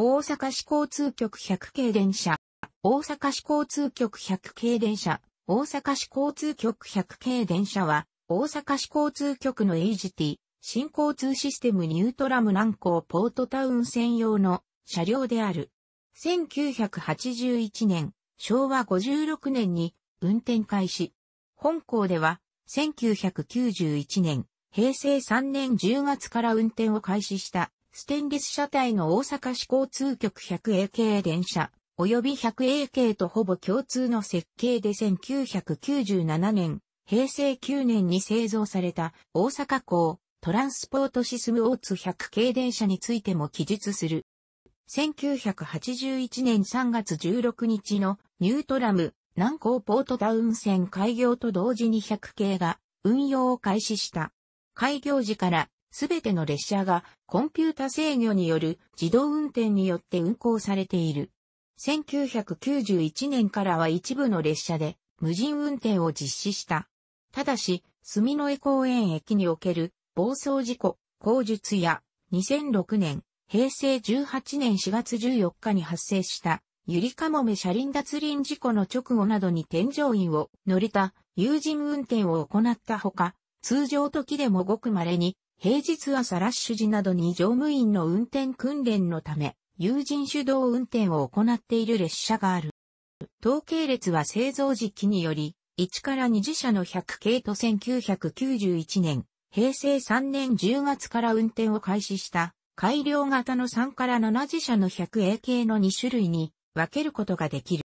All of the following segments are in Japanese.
大阪市交通局100系電車、大阪市交通局100系電車、大阪市交通局100系電車は、大阪市交通局の AGT、新交通システムニュートラム南港ポートタウン専用の車両である。1981年、昭和56年に運転開始。本校では、1991年、平成3年10月から運転を開始したステンレス車体の大阪市交通局 100AK 電車、及び 100AK とほぼ共通の設計で1997年、平成9年に製造された大阪港トランスポートシスムオーツ100系電車についても記述する。1981年3月16日のニュートラム南港ポートダウン線開業と同時に100系が運用を開始した。開業時からすべての列車がコンピュータ制御による自動運転によって運行されている。1991年からは一部の列車で無人運転を実施した。ただし、住之江公園駅における暴走事故、口述や2006年、平成18年4月14日に発生したゆりかもめ車輪脱輪事故の直後などに添乗員を乗りた有人運転を行ったほか、通常時でもごく稀に平日朝ラッシュ時などに乗務員の運転訓練のため、友人主導運転を行っている列車がある。統計列は製造時期により、1から2次車の100系と1991年、平成3年10月から運転を開始した改良型の3から7次車の 100A 系の2種類に分けることができる。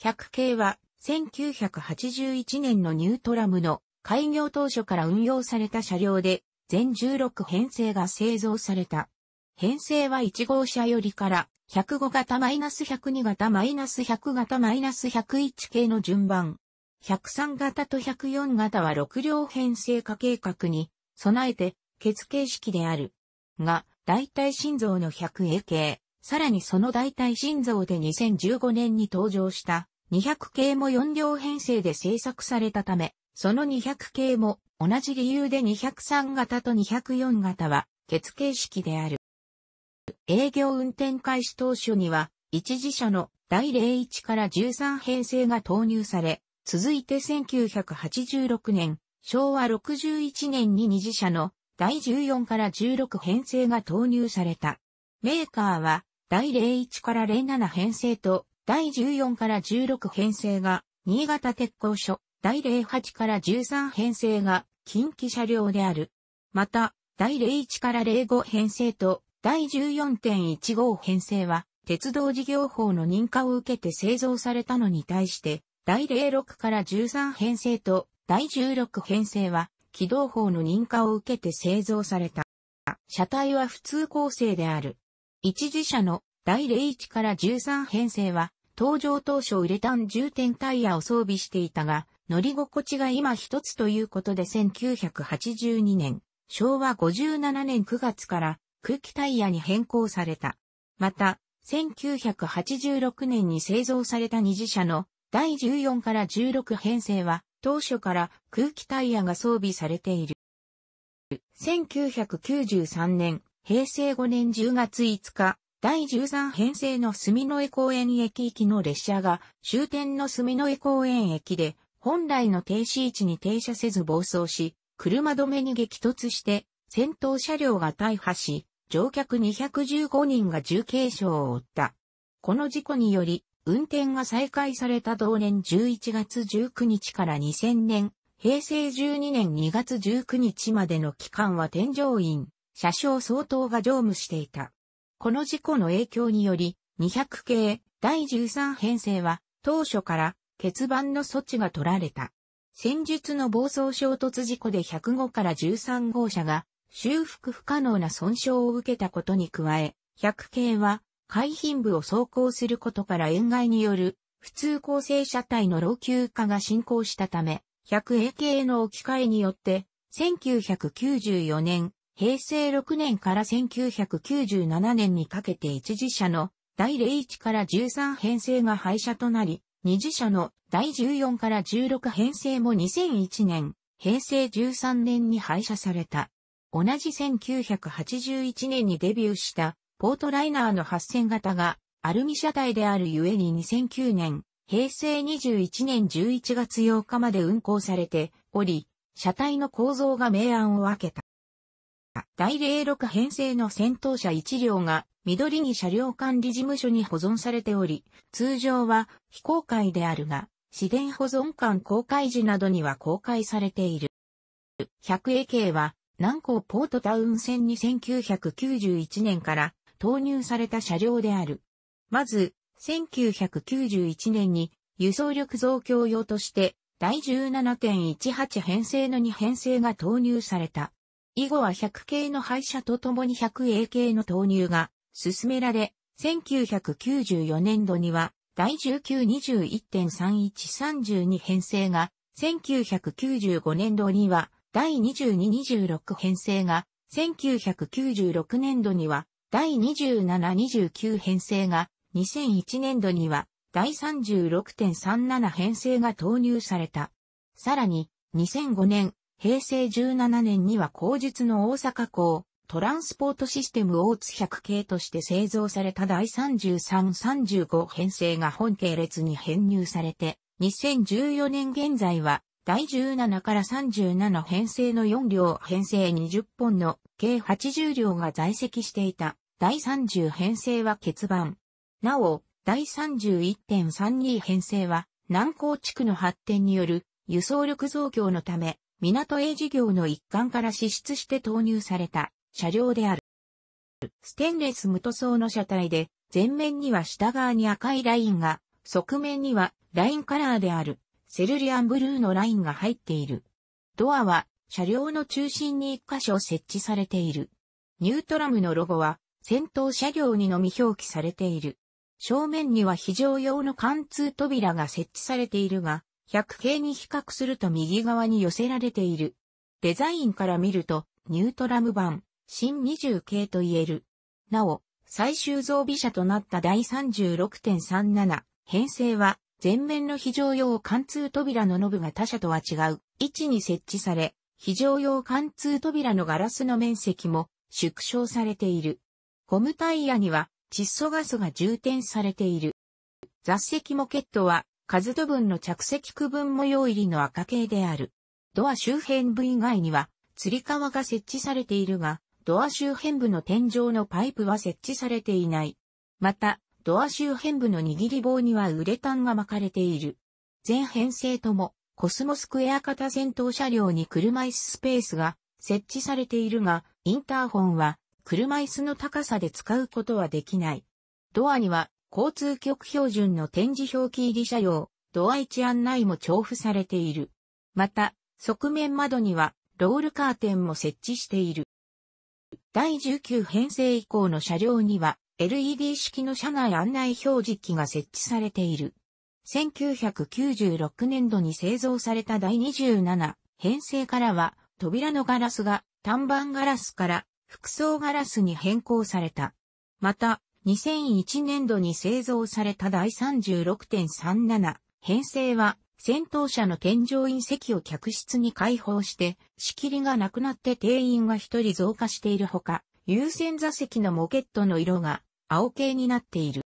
100系は1981年のニュートラムの開業当初から運用された車両で全16編成が製造された。編成は1号車よりから105型 -102 型 -100 型 -101 系の順番。103型と104型は6両編成化計画に備えて決形式である。が、代替心臓の 100A 系、さらにその代替心臓で2015年に登場した200系も4両編成で製作されたため、その200系も同じ理由で203型と204型は、欠形式である。営業運転開始当初には、一次車の第01から13編成が投入され、続いて1986年、昭和61年に二次車の第14から16編成が投入された。メーカーは第01から07編成と第14から16編成が新潟鉄工所、第08から13編成が近畿車両である。また、第01から05編成と第14.15編成は、鉄道事業法の認可を受けて製造されたのに対して、第06から13編成と第16編成は、機動法の認可を受けて製造された。車体は普通構成である。一次車の第01から13編成は、登場当初ウレタン充填タイヤを装備していたが、乗り心地が今一つということで1982年、昭和57年9月から空気タイヤに変更された。また、1986年に製造された二次車の第14から16編成は当初から空気タイヤが装備されている。1993年、平成5年10月5日、第13編成の住之江公園駅行きの列車が終点の住之江公園駅で本来の停止位置に停車せず暴走し、車止めに激突して、先頭車両が大破し、乗客215人が重軽傷を負った。この事故により、運転が再開された同年11月19日から2000年、平成12年2月19日までの期間は添乗員、車掌相当が乗務していた。この事故の影響により、200系第13編成は当初から欠番の措置が取られた。戦術の暴走衝突事故で105から13号車が修復不可能な損傷を受けたことに加え、100系は海浜部を走行することから塩害による普通構成車体の老朽化が進行したため、100A 系の置き換えによって、1994年、平成6年から1997年にかけて一時車の第01から13編成が廃車となり、二次車の第14から16編成も2001年、平成13年に廃車された。同じ1981年にデビューしたポートライナーの8000型がアルミ車体であるゆえに2009年、平成21年11月8日まで運行されており、車体の構造が明暗を分けた。第06編成の戦闘車1両が緑に車両管理事務所に保存されており、通常は非公開であるが、自然保存館公開時などには公開されている。100英系は南港ポートタウン線に1991年から投入された車両である。まず、1991年に輸送力増強用として第17.18編成の2編成が投入された。以後は100系の廃車とともに 100A 系の投入が進められ、1994年度には第1921.3132編成が、1995年度には第2226編成が、1996年度には第2729編成が、2001年度には第36.37編成が投入された。さらに、2005年、平成17年には後日の大阪港、トランスポートシステム大津100系として製造された第3335編成が本系列に編入されて、2014年現在は第17から37編成の4両編成20本の計80両が在籍していた第30編成は欠番。なお、第31.32編成は南港地区の発展による輸送力増強のため港営事業の一環から支出して投入された車両である。ステンレス無塗装の車体で、前面には下側に赤いラインが、側面にはラインカラーであるセルリアンブルーのラインが入っている。ドアは車両の中心に一箇所設置されている。ニュートラムのロゴは先頭車両にのみ表記されている。正面には非常用の貫通扉が設置されているが、100系に比較すると右側に寄せられている。デザインから見ると、ニュートラム版、新20系と言える。なお、最終増備車となった第36.37編成は、前面の非常用貫通扉のノブが他社とは違う位置に設置され、非常用貫通扉のガラスの面積も縮小されている。ゴムタイヤには窒素ガスが充填されている。雑席モケットは数部分の着席区分模様入りの赤系である。ドア周辺部以外には、釣り革が設置されているが、ドア周辺部の天井のパイプは設置されていない。また、ドア周辺部の握り棒にはウレタンが巻かれている。全編成とも、コスモスクエア型戦闘車両に車椅子スペースが設置されているが、インターホンは車椅子の高さで使うことはできない。ドアには交通局標準の展示表記入り車用、ドア位置案内も重複されている。また、側面窓にはロールカーテンも設置している。第19編成以降の車両には LED 式の車内案内表示機が設置されている。1996年度に製造された第27編成からは扉のガラスが単板ガラスから複層ガラスに変更された。また、2001年度に製造された第36.37編成は戦闘車の添乗員席を客室に開放して、仕切りがなくなって定員が一人増加しているほか、優先座席のモケットの色が青系になっている。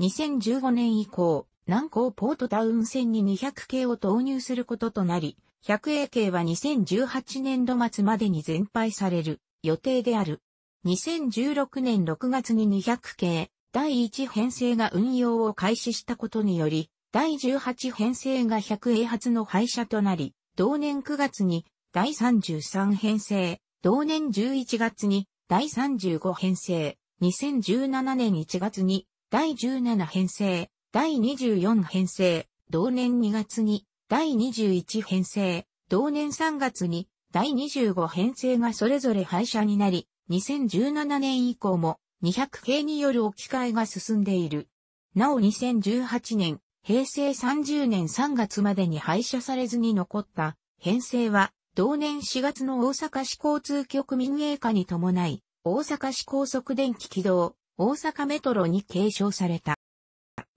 2015年以降、南港ポートタウン線に200系を投入することとなり、100A 系は2018年度末までに全廃される予定である。2016年6月に200系第1編成が運用を開始したことにより、第18編成が 100A 発の廃車となり、同年9月に第33編成、同年11月に第35編成、2017年1月に第17編成、第24編成、同年2月に第21編成、同年3月に第25編成がそれぞれ廃車になり、2017年以降も200系による置き換えが進んでいる。なお2018年、平成30年3月までに廃車されずに残った編成は、同年4月の大阪市交通局民営化に伴い、大阪市高速電気軌道、大阪メトロに継承された。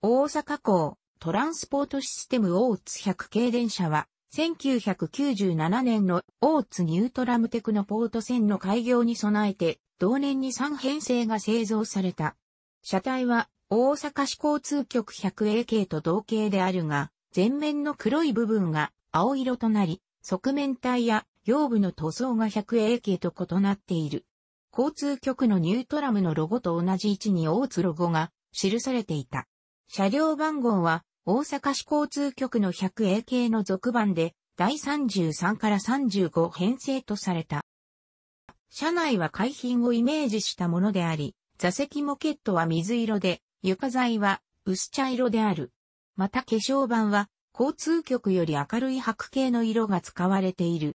大阪港、トランスポートシステム大津100系電車は、1997年の大津ニュートラムテクノポート線の開業に備えて、同年に3編成が製造された。車体は大阪市交通局 100A k と同型であるが、前面の黒い部分が青色となり、側面体や腰部の塗装が 100A k と異なっている。交通局のニュートラムのロゴと同じ位置に大津ロゴが記されていた。車両番号は大阪市交通局の 100A 系の続版で、第33から35編成とされた。車内は海浜をイメージしたものであり、座席モケットは水色で、床材は薄茶色である。また化粧板は交通局より明るい白系の色が使われている。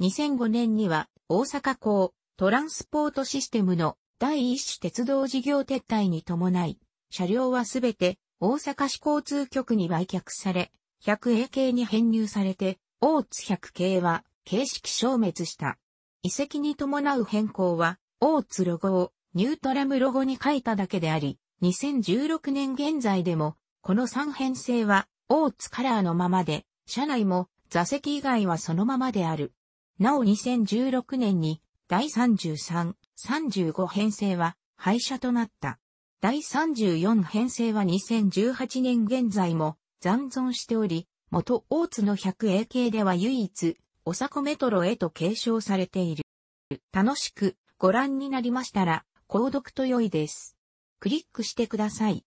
2005年には大阪港トランスポートシステムの第一種鉄道事業撤退に伴い、車両はすべて大阪市交通局に売却され、100A 系に編入されて、大津100系は形式消滅した。遺跡に伴う変更は、大津ロゴをニュートラムロゴに書いただけであり、2016年現在でも、この3編成は大津カラーのままで、車内も座席以外はそのままである。なお2016年に第33、35編成は廃車となった。第34編成は2018年現在も残存しており、元大津の 100A 系では唯一、おさこメトロへと継承されている。楽しくご覧になりましたら、購読と良いです。クリックしてください。